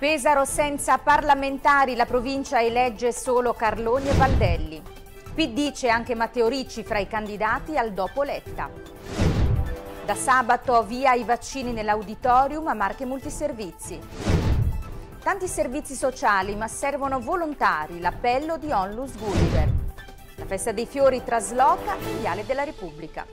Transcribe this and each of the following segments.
Pesaro senza parlamentari, la provincia elegge solo Carloni e Valdelli. PD c'è anche Matteo Ricci fra i candidati al dopo Letta. Da sabato via i vaccini nell'auditorium a marche multiservizi. Tanti servizi sociali ma servono volontari, l'appello di Onlus Gulliver. La festa dei fiori trasloca in Viale della Repubblica.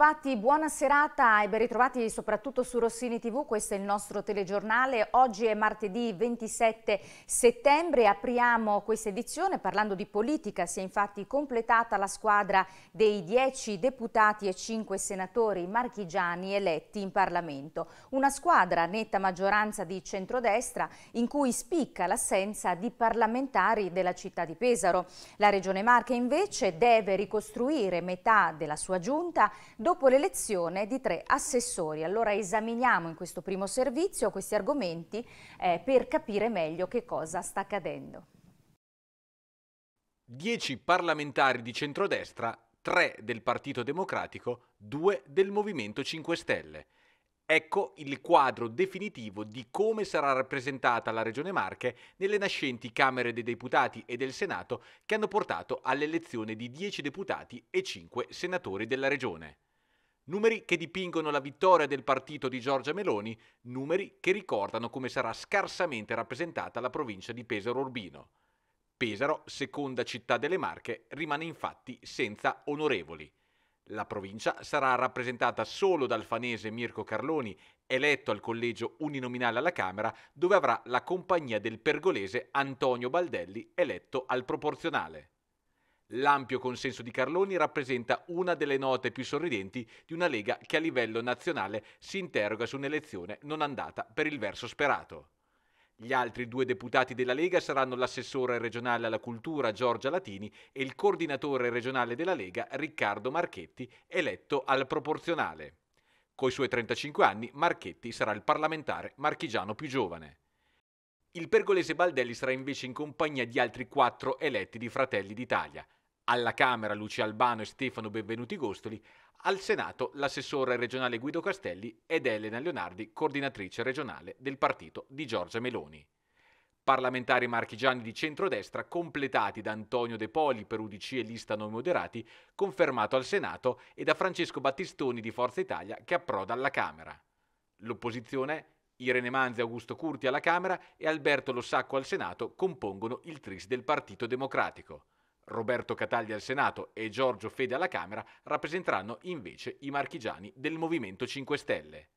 Bentrovati, buona serata e ben ritrovati soprattutto su Rossini TV, questo è il nostro telegiornale. Oggi è martedì 27 settembre, apriamo questa edizione parlando di politica, si è infatti completata la squadra dei 10 deputati e 5 senatori marchigiani eletti in Parlamento. Una squadra netta maggioranza di centrodestra in cui spicca l'assenza di parlamentari della città di Pesaro. La Regione Marche invece deve ricostruire metà della sua giunta dopo dopo l'elezione di tre assessori. Allora esaminiamo in questo primo servizio questi argomenti eh, per capire meglio che cosa sta accadendo. Dieci parlamentari di centrodestra, tre del Partito Democratico, due del Movimento 5 Stelle. Ecco il quadro definitivo di come sarà rappresentata la Regione Marche nelle nascenti Camere dei Deputati e del Senato che hanno portato all'elezione di 10 deputati e 5 senatori della Regione. Numeri che dipingono la vittoria del partito di Giorgia Meloni, numeri che ricordano come sarà scarsamente rappresentata la provincia di Pesaro Urbino. Pesaro, seconda città delle Marche, rimane infatti senza onorevoli. La provincia sarà rappresentata solo dal fanese Mirko Carloni, eletto al collegio uninominale alla Camera, dove avrà la compagnia del pergolese Antonio Baldelli, eletto al proporzionale. L'ampio consenso di Carloni rappresenta una delle note più sorridenti di una Lega che a livello nazionale si interroga su un'elezione non andata per il verso sperato. Gli altri due deputati della Lega saranno l'assessore regionale alla cultura Giorgia Latini e il coordinatore regionale della Lega Riccardo Marchetti, eletto al proporzionale. Coi suoi 35 anni, Marchetti sarà il parlamentare marchigiano più giovane. Il pergolese Baldelli sarà invece in compagnia di altri quattro eletti di Fratelli d'Italia, alla Camera Lucia Albano e Stefano Benvenuti Gostoli, al Senato l'assessore regionale Guido Castelli ed Elena Leonardi, coordinatrice regionale del partito di Giorgia Meloni. Parlamentari marchigiani di centrodestra completati da Antonio De Poli per UDC e lista non moderati, confermato al Senato, e da Francesco Battistoni di Forza Italia che approda alla Camera. L'opposizione Irene Manzi, Augusto Curti alla Camera e Alberto Lossacco al Senato compongono il tris del Partito Democratico. Roberto Cataldi al Senato e Giorgio Fede alla Camera rappresenteranno invece i marchigiani del Movimento 5 Stelle.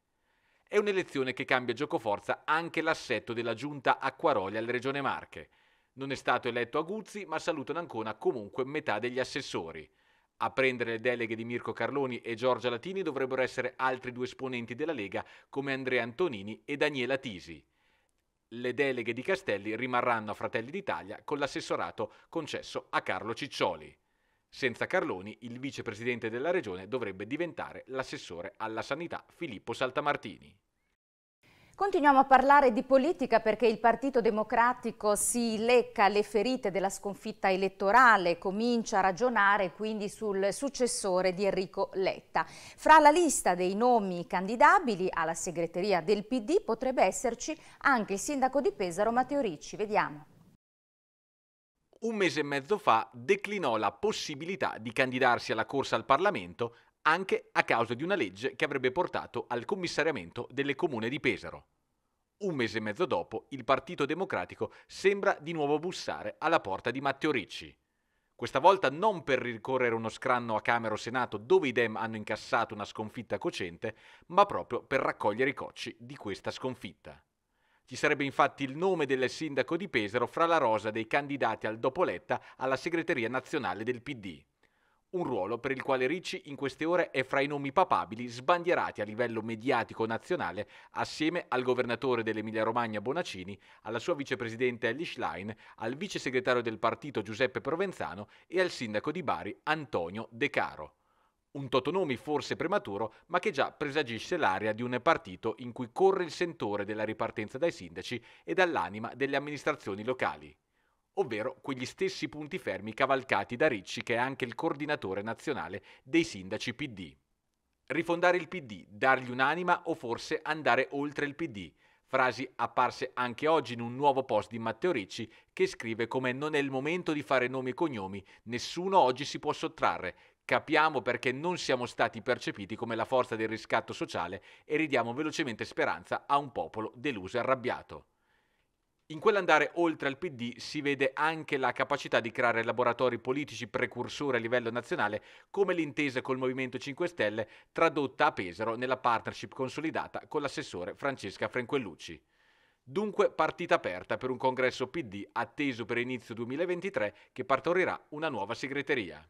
È un'elezione che cambia giocoforza anche l'assetto della giunta Acquaroli alla Regione Marche. Non è stato eletto Aguzzi, ma salutano ancora comunque metà degli assessori. A prendere le deleghe di Mirko Carloni e Giorgia Latini dovrebbero essere altri due esponenti della Lega come Andrea Antonini e Daniela Tisi le deleghe di Castelli rimarranno a Fratelli d'Italia con l'assessorato concesso a Carlo Ciccioli. Senza Carloni, il vicepresidente della regione dovrebbe diventare l'assessore alla sanità Filippo Saltamartini. Continuiamo a parlare di politica perché il Partito Democratico si lecca le ferite della sconfitta elettorale, comincia a ragionare quindi sul successore di Enrico Letta. Fra la lista dei nomi candidabili alla segreteria del PD potrebbe esserci anche il sindaco di Pesaro Matteo Ricci. Vediamo un mese e mezzo fa declinò la possibilità di candidarsi alla corsa al Parlamento anche a causa di una legge che avrebbe portato al commissariamento delle comune di Pesaro. Un mese e mezzo dopo, il Partito Democratico sembra di nuovo bussare alla porta di Matteo Ricci. Questa volta non per ricorrere uno scranno a Camera o Senato dove i Dem hanno incassato una sconfitta cocente, ma proprio per raccogliere i cocci di questa sconfitta. Ci sarebbe infatti il nome del sindaco di Pesaro fra la rosa dei candidati al Dopoletta alla segreteria nazionale del PD un ruolo per il quale Ricci in queste ore è fra i nomi papabili sbandierati a livello mediatico nazionale assieme al governatore dell'Emilia-Romagna Bonaccini, alla sua vicepresidente Ellie Schlein, al vice segretario del partito Giuseppe Provenzano e al sindaco di Bari Antonio De Caro. Un totonomi forse prematuro, ma che già presagisce l'area di un partito in cui corre il sentore della ripartenza dai sindaci e dall'anima delle amministrazioni locali ovvero quegli stessi punti fermi cavalcati da Ricci che è anche il coordinatore nazionale dei sindaci PD. Rifondare il PD, dargli un'anima o forse andare oltre il PD, frasi apparse anche oggi in un nuovo post di Matteo Ricci che scrive come non è il momento di fare nomi e cognomi, nessuno oggi si può sottrarre, capiamo perché non siamo stati percepiti come la forza del riscatto sociale e ridiamo velocemente speranza a un popolo deluso e arrabbiato. In quell'andare oltre al PD si vede anche la capacità di creare laboratori politici precursori a livello nazionale, come l'intesa col Movimento 5 Stelle tradotta a Pesaro nella partnership consolidata con l'assessore Francesca Franquellucci. Dunque partita aperta per un congresso PD atteso per inizio 2023 che partorirà una nuova segreteria.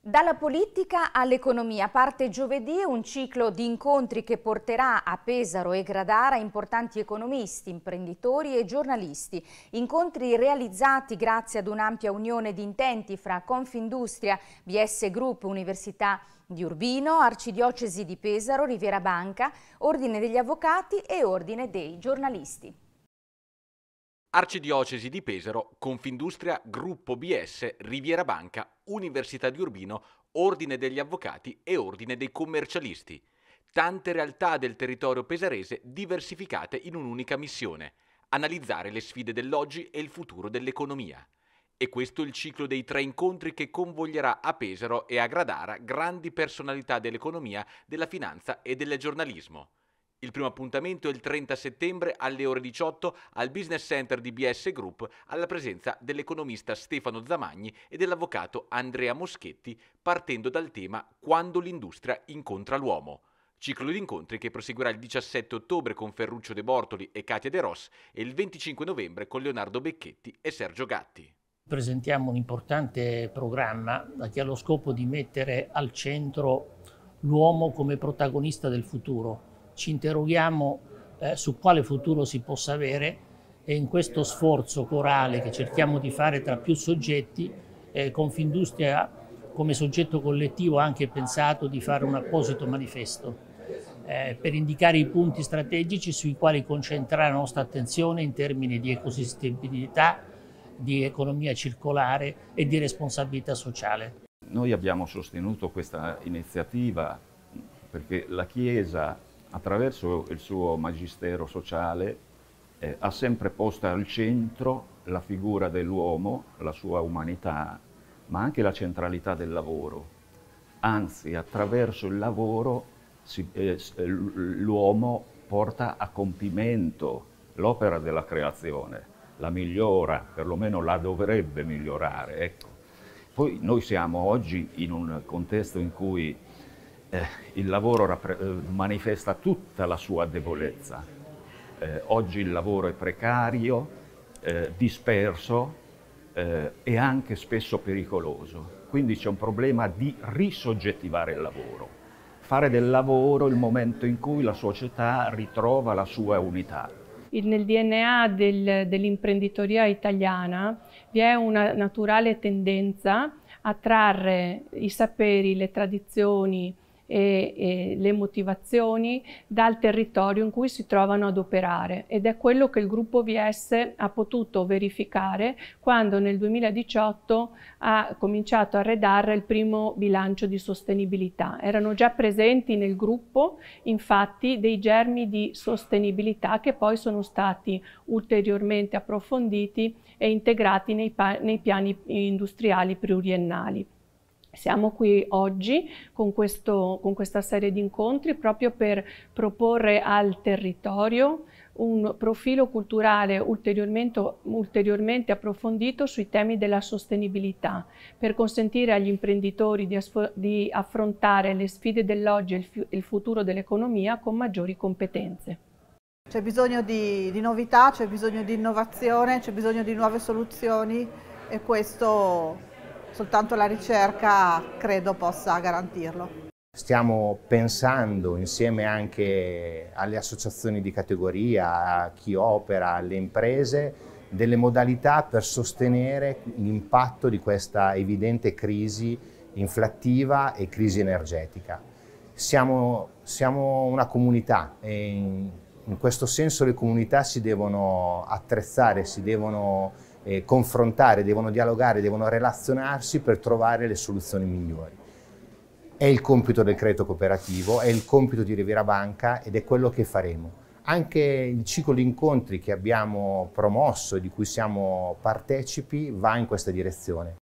Dalla politica all'economia parte giovedì un ciclo di incontri che porterà a Pesaro e Gradara importanti economisti, imprenditori e giornalisti. Incontri realizzati grazie ad un'ampia unione di intenti fra Confindustria, BS Group, Università di Urbino, Arcidiocesi di Pesaro, Riviera Banca, Ordine degli Avvocati e Ordine dei Giornalisti. Arcidiocesi di Pesaro, Confindustria, Gruppo BS, Riviera Banca, Università di Urbino, Ordine degli Avvocati e Ordine dei Commercialisti. Tante realtà del territorio pesarese diversificate in un'unica missione, analizzare le sfide dell'oggi e il futuro dell'economia. E questo è il ciclo dei tre incontri che convoglierà a Pesaro e a Gradara grandi personalità dell'economia, della finanza e del giornalismo. Il primo appuntamento è il 30 settembre alle ore 18 al Business Center di BS Group alla presenza dell'economista Stefano Zamagni e dell'avvocato Andrea Moschetti partendo dal tema Quando l'industria incontra l'uomo. Ciclo di incontri che proseguirà il 17 ottobre con Ferruccio De Bortoli e Katia De Ross e il 25 novembre con Leonardo Becchetti e Sergio Gatti presentiamo un importante programma che ha lo scopo di mettere al centro l'uomo come protagonista del futuro, ci interroghiamo eh, su quale futuro si possa avere e in questo sforzo corale che cerchiamo di fare tra più soggetti, eh, Confindustria come soggetto collettivo ha anche pensato di fare un apposito manifesto eh, per indicare i punti strategici sui quali concentrare la nostra attenzione in termini di ecosistemibilità, di economia circolare e di responsabilità sociale. Noi abbiamo sostenuto questa iniziativa perché la Chiesa attraverso il suo magistero sociale, eh, ha sempre posto al centro la figura dell'uomo, la sua umanità, ma anche la centralità del lavoro. Anzi, attraverso il lavoro eh, eh l'uomo porta a compimento l'opera della creazione, la migliora, perlomeno la dovrebbe migliorare. Ecco. Poi noi siamo oggi in un contesto in cui eh, il lavoro eh, manifesta tutta la sua debolezza. Eh, oggi il lavoro è precario, eh, disperso eh, e anche spesso pericoloso. Quindi c'è un problema di risoggettivare il lavoro, fare del lavoro il momento in cui la società ritrova la sua unità. Nel DNA del, dell'imprenditoria italiana vi è una naturale tendenza a trarre i saperi, le tradizioni, e, e le motivazioni dal territorio in cui si trovano ad operare ed è quello che il gruppo VS ha potuto verificare quando nel 2018 ha cominciato a redare il primo bilancio di sostenibilità. Erano già presenti nel gruppo infatti dei germi di sostenibilità che poi sono stati ulteriormente approfonditi e integrati nei, nei piani industriali pluriennali. Siamo qui oggi con, questo, con, questa serie di incontri proprio per proporre al territorio un profilo culturale ulteriormente, ulteriormente approfondito sui temi della sostenibilità, per consentire agli imprenditori di, di affrontare le sfide dell'oggi e il, il futuro dell'economia con maggiori competenze. C'è bisogno di, di novità, c'è bisogno di innovazione, c'è bisogno di nuove soluzioni e questo soltanto la ricerca credo possa garantirlo. Stiamo pensando insieme anche alle associazioni di categoria, a chi opera, alle imprese, delle modalità per sostenere l'impatto di questa evidente crisi inflattiva e crisi energetica. Siamo, siamo una comunità e in, in questo senso le comunità si devono attrezzare, si devono eh, confrontare, devono dialogare, devono relazionarsi per trovare le soluzioni migliori. È il compito del credito cooperativo, è il compito di Riviera Banca ed è quello che faremo. Anche il ciclo di incontri che abbiamo promosso e di cui siamo partecipi va in questa direzione.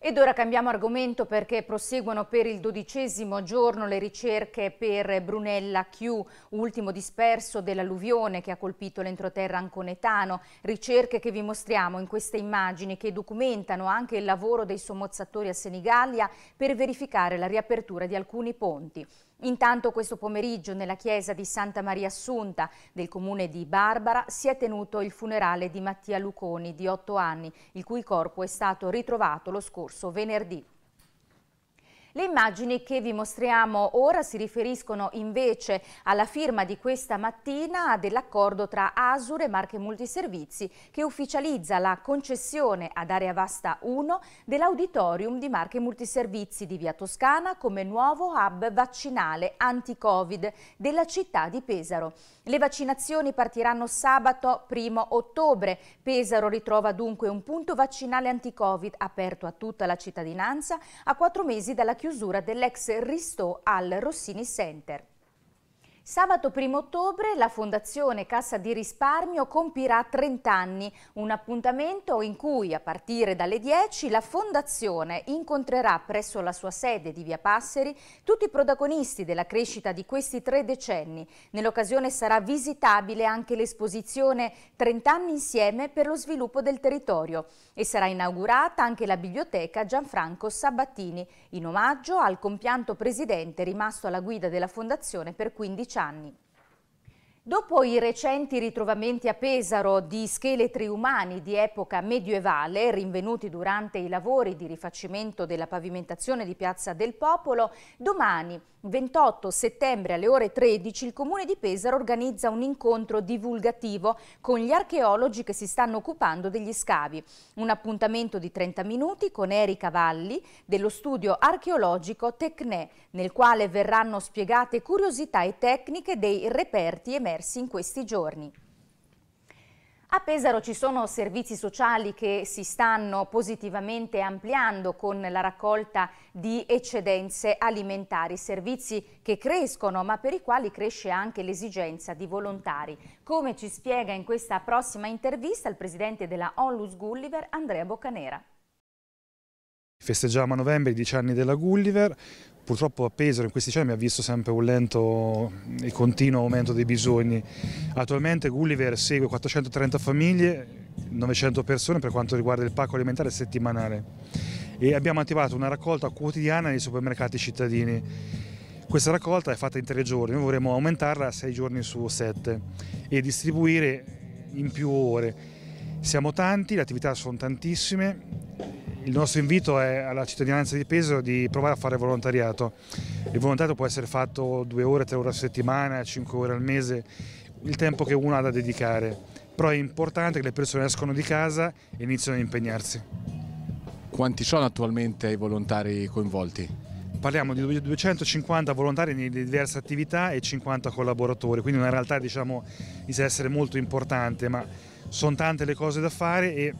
Ed ora cambiamo argomento perché proseguono per il dodicesimo giorno le ricerche per Brunella Q, ultimo disperso dell'alluvione che ha colpito l'entroterra anconetano. Ricerche che vi mostriamo in queste immagini che documentano anche il lavoro dei sommozzatori a Senigallia per verificare la riapertura di alcuni ponti. Intanto questo pomeriggio nella chiesa di Santa Maria Assunta del comune di Barbara si è tenuto il funerale di Mattia Luconi di 8 anni, il cui corpo è stato ritrovato lo scorso venerdì. Le immagini che vi mostriamo ora si riferiscono invece alla firma di questa mattina dell'accordo tra Asure e Marche Multiservizi che ufficializza la concessione ad Area Vasta 1 dell'auditorium di Marche Multiservizi di Via Toscana come nuovo hub vaccinale anti-Covid della città di Pesaro. Le vaccinazioni partiranno sabato 1 ottobre. Pesaro ritrova dunque un punto vaccinale anti-Covid aperto a tutta la cittadinanza a quattro mesi dalla chiusura dell'ex Risto al Rossini Center. Sabato 1 ottobre la Fondazione Cassa di Risparmio compirà 30 anni, un appuntamento in cui a partire dalle 10 la Fondazione incontrerà presso la sua sede di Via Passeri tutti i protagonisti della crescita di questi tre decenni. Nell'occasione sarà visitabile anche l'esposizione 30 anni insieme per lo sviluppo del territorio e sarà inaugurata anche la biblioteca Gianfranco Sabattini in omaggio al compianto presidente rimasto alla guida della Fondazione per 15 anni anni. Dopo i recenti ritrovamenti a Pesaro di scheletri umani di epoca medievale, rinvenuti durante i lavori di rifacimento della pavimentazione di Piazza del Popolo, domani 28 settembre alle ore 13 il Comune di Pesaro organizza un incontro divulgativo con gli archeologi che si stanno occupando degli scavi. Un appuntamento di 30 minuti con Erika Valli dello studio archeologico Tecne, nel quale verranno spiegate curiosità e tecniche dei reperti emersi in questi giorni. A Pesaro ci sono servizi sociali che si stanno positivamente ampliando con la raccolta di eccedenze alimentari, servizi che crescono ma per i quali cresce anche l'esigenza di volontari. Come ci spiega in questa prossima intervista il presidente della Onlus Gulliver, Andrea Boccanera. Festeggiamo a novembre i dieci anni della Gulliver, purtroppo a Pesaro in questi anni ha visto sempre un lento e continuo aumento dei bisogni. Attualmente Gulliver segue 430 famiglie, 900 persone per quanto riguarda il pacco alimentare settimanale e abbiamo attivato una raccolta quotidiana nei supermercati cittadini. Questa raccolta è fatta in tre giorni, noi vorremmo aumentarla a sei giorni su sette e distribuire in più ore. Siamo tanti, le attività sono tantissime, il nostro invito è alla cittadinanza di Pesaro di provare a fare volontariato. Il volontariato può essere fatto due ore, tre ore a settimana, cinque ore al mese, il tempo che uno ha da dedicare. Però è importante che le persone escono di casa e iniziano ad impegnarsi. Quanti sono attualmente i volontari coinvolti? Parliamo di 250 volontari nelle diverse attività e 50 collaboratori, quindi una realtà diciamo, inizia essere molto importante, ma sono tante le cose da fare e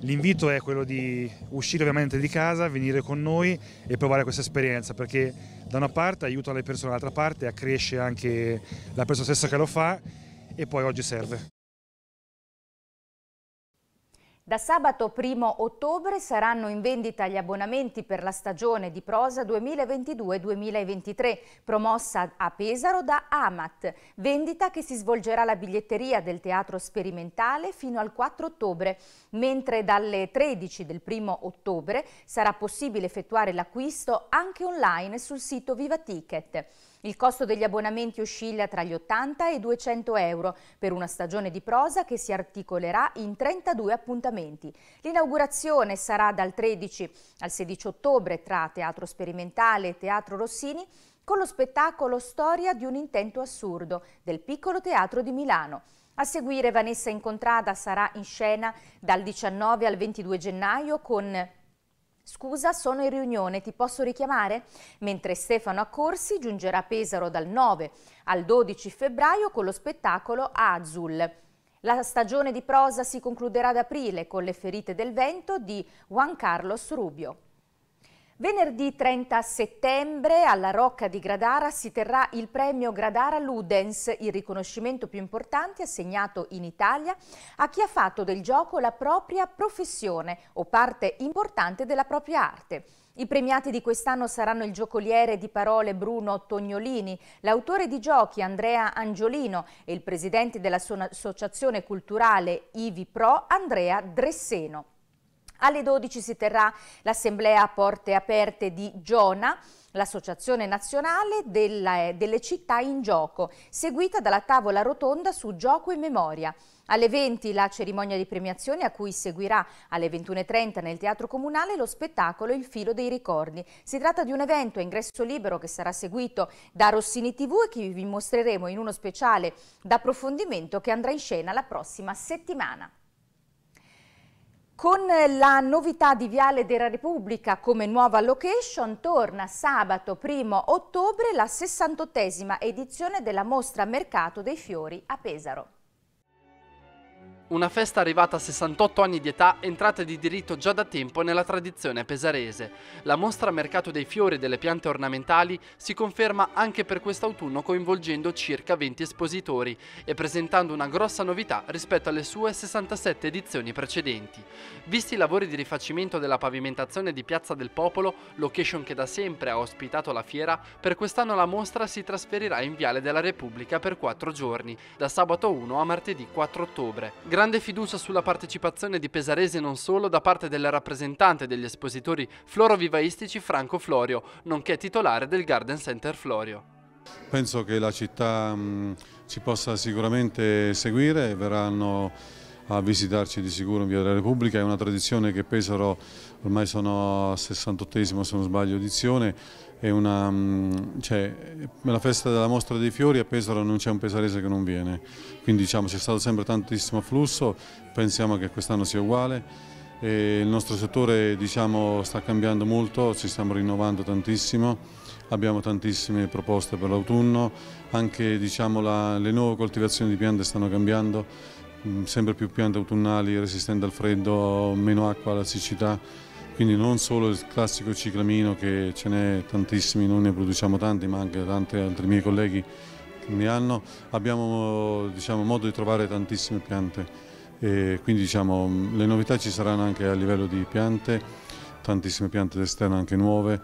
l'invito è quello di uscire ovviamente di casa, venire con noi e provare questa esperienza perché da una parte aiuta le persone, dall'altra parte accresce anche la persona stessa che lo fa e poi oggi serve. Da sabato 1 ottobre saranno in vendita gli abbonamenti per la stagione di prosa 2022-2023, promossa a Pesaro da Amat, vendita che si svolgerà la biglietteria del Teatro Sperimentale fino al 4 ottobre, mentre dalle 13 del 1 ottobre sarà possibile effettuare l'acquisto anche online sul sito Viva Ticket. Il costo degli abbonamenti oscilla tra gli 80 e i 200 euro per una stagione di prosa che si articolerà in 32 appuntamenti. L'inaugurazione sarà dal 13 al 16 ottobre tra Teatro Sperimentale e Teatro Rossini con lo spettacolo Storia di un intento assurdo del piccolo teatro di Milano. A seguire Vanessa Incontrada sarà in scena dal 19 al 22 gennaio con Scusa, sono in riunione, ti posso richiamare? Mentre Stefano Accorsi giungerà a Pesaro dal 9 al 12 febbraio con lo spettacolo Azul. La stagione di prosa si concluderà ad aprile con Le ferite del vento di Juan Carlos Rubio. Venerdì 30 settembre alla Rocca di Gradara si terrà il premio Gradara Ludens, il riconoscimento più importante assegnato in Italia a chi ha fatto del gioco la propria professione o parte importante della propria arte. I premiati di quest'anno saranno il giocoliere di parole Bruno Tognolini, l'autore di giochi Andrea Angiolino e il presidente dell'associazione culturale Ivi Pro Andrea Dresseno. Alle 12 si terrà l'assemblea a porte aperte di Giona, l'Associazione Nazionale della, eh, delle Città in Gioco, seguita dalla tavola rotonda su Gioco e Memoria. Alle 20 la cerimonia di premiazione a cui seguirà alle 21.30 nel Teatro Comunale lo spettacolo Il filo dei ricordi. Si tratta di un evento a ingresso libero che sarà seguito da Rossini TV e che vi mostreremo in uno speciale d'approfondimento che andrà in scena la prossima settimana. Con la novità di Viale della Repubblica come nuova location torna sabato 1 ottobre la 68esima edizione della mostra Mercato dei Fiori a Pesaro. Una festa arrivata a 68 anni di età, entrata di diritto già da tempo nella tradizione pesarese. La mostra Mercato dei Fiori e delle Piante Ornamentali si conferma anche per quest'autunno coinvolgendo circa 20 espositori e presentando una grossa novità rispetto alle sue 67 edizioni precedenti. Visti i lavori di rifacimento della pavimentazione di Piazza del Popolo, location che da sempre ha ospitato la fiera, per quest'anno la mostra si trasferirà in Viale della Repubblica per 4 giorni, da sabato 1 a martedì 4 ottobre. Grazie Grande fiducia sulla partecipazione di Pesarese non solo da parte del rappresentante degli espositori florovivaistici Franco Florio, nonché titolare del Garden Center Florio. Penso che la città mh, ci possa sicuramente seguire, verranno a visitarci di sicuro in Via della Repubblica, è una tradizione che Pesaro ormai sono al 68 esimo se non sbaglio edizione una, mm, cioè, la festa della mostra dei fiori a Pesaro non c'è un pesarese che non viene, quindi diciamo c'è stato sempre tantissimo afflusso, pensiamo che quest'anno sia uguale. E il nostro settore diciamo, sta cambiando molto, ci stiamo rinnovando tantissimo, abbiamo tantissime proposte per l'autunno, anche diciamo, la, le nuove coltivazioni di piante stanno cambiando Mm, sempre più piante autunnali resistenti al freddo, meno acqua alla siccità, quindi non solo il classico ciclamino che ce n'è tantissimi, noi ne produciamo tanti ma anche tanti altri miei colleghi ne hanno, abbiamo diciamo, modo di trovare tantissime piante e quindi diciamo, mm, le novità ci saranno anche a livello di piante, tantissime piante d'esterno anche nuove,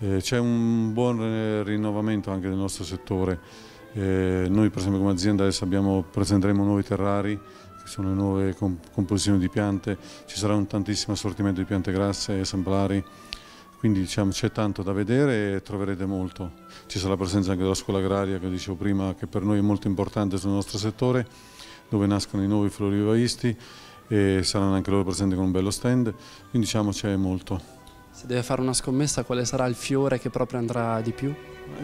eh, c'è un buon eh, rinnovamento anche del nostro settore. Eh, noi per esempio come azienda adesso abbiamo, presenteremo nuovi terrari che sono le nuove comp composizioni di piante, ci sarà un tantissimo assortimento di piante grasse e esemplari, quindi diciamo, c'è tanto da vedere e troverete molto. Ci sarà la presenza anche della scuola agraria che dicevo prima che per noi è molto importante sul nostro settore dove nascono i nuovi florivaisti e saranno anche loro presenti con un bello stand, quindi diciamo c'è molto. Se deve fare una scommessa, quale sarà il fiore che proprio andrà di più?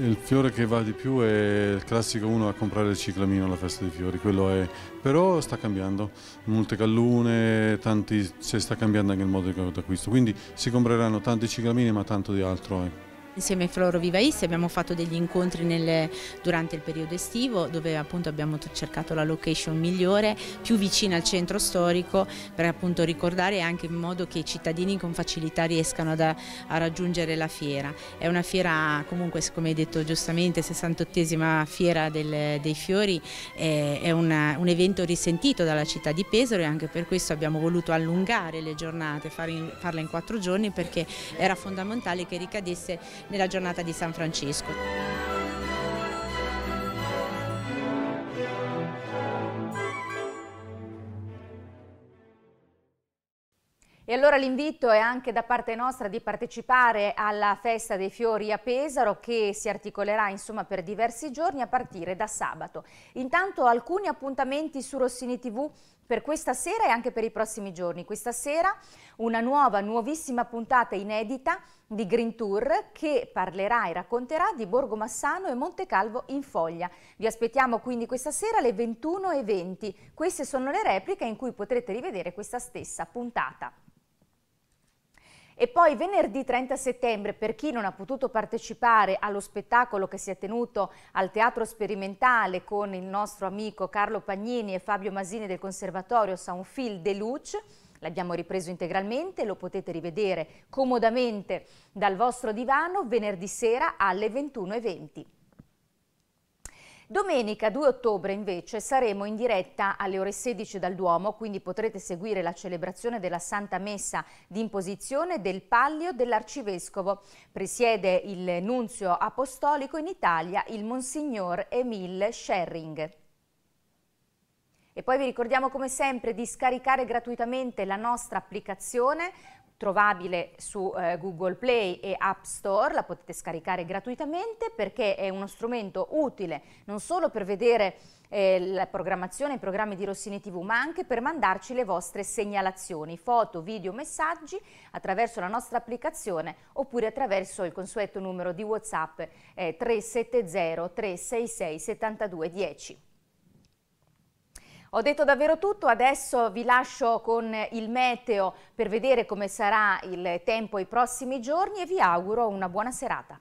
Il fiore che va di più è il classico uno a comprare il ciclamino alla festa dei fiori, quello è. Però sta cambiando, molte gallune, tanti, si sta cambiando anche il modo di acquisto, quindi si compreranno tanti ciclamini ma tanto di altro. È. Insieme a Floro Vivaisti abbiamo fatto degli incontri nelle, durante il periodo estivo dove appunto abbiamo cercato la location migliore, più vicina al centro storico per appunto ricordare anche in modo che i cittadini con facilità riescano da, a raggiungere la fiera. È una fiera comunque come hai detto giustamente 68esima fiera del, dei fiori, è, è una, un evento risentito dalla città di Pesaro e anche per questo abbiamo voluto allungare le giornate, farla in quattro giorni perché era fondamentale che ricadesse nella giornata di San Francesco. E allora l'invito è anche da parte nostra di partecipare alla Festa dei Fiori a Pesaro che si articolerà insomma, per diversi giorni a partire da sabato. Intanto alcuni appuntamenti su Rossini TV per questa sera e anche per i prossimi giorni. Questa sera una nuova, nuovissima puntata inedita di Green Tour che parlerà e racconterà di Borgo Massano e Monte Calvo in foglia. Vi aspettiamo quindi questa sera alle 21.20. Queste sono le repliche in cui potrete rivedere questa stessa puntata. E poi venerdì 30 settembre, per chi non ha potuto partecipare allo spettacolo che si è tenuto al Teatro Sperimentale con il nostro amico Carlo Pagnini e Fabio Masini del Conservatorio Sanfil de Luce, l'abbiamo ripreso integralmente, lo potete rivedere comodamente dal vostro divano venerdì sera alle 21.20. Domenica 2 ottobre invece saremo in diretta alle ore 16 dal Duomo, quindi potrete seguire la celebrazione della Santa Messa di imposizione del Pallio dell'Arcivescovo. Presiede il Nunzio Apostolico in Italia, il Monsignor Emile Scherring. E poi vi ricordiamo come sempre di scaricare gratuitamente la nostra applicazione trovabile su eh, Google Play e App Store, la potete scaricare gratuitamente perché è uno strumento utile non solo per vedere eh, la programmazione, e i programmi di Rossini TV, ma anche per mandarci le vostre segnalazioni, foto, video, messaggi attraverso la nostra applicazione oppure attraverso il consueto numero di WhatsApp eh, 370 366 7210. Ho detto davvero tutto, adesso vi lascio con il meteo per vedere come sarà il tempo i prossimi giorni e vi auguro una buona serata.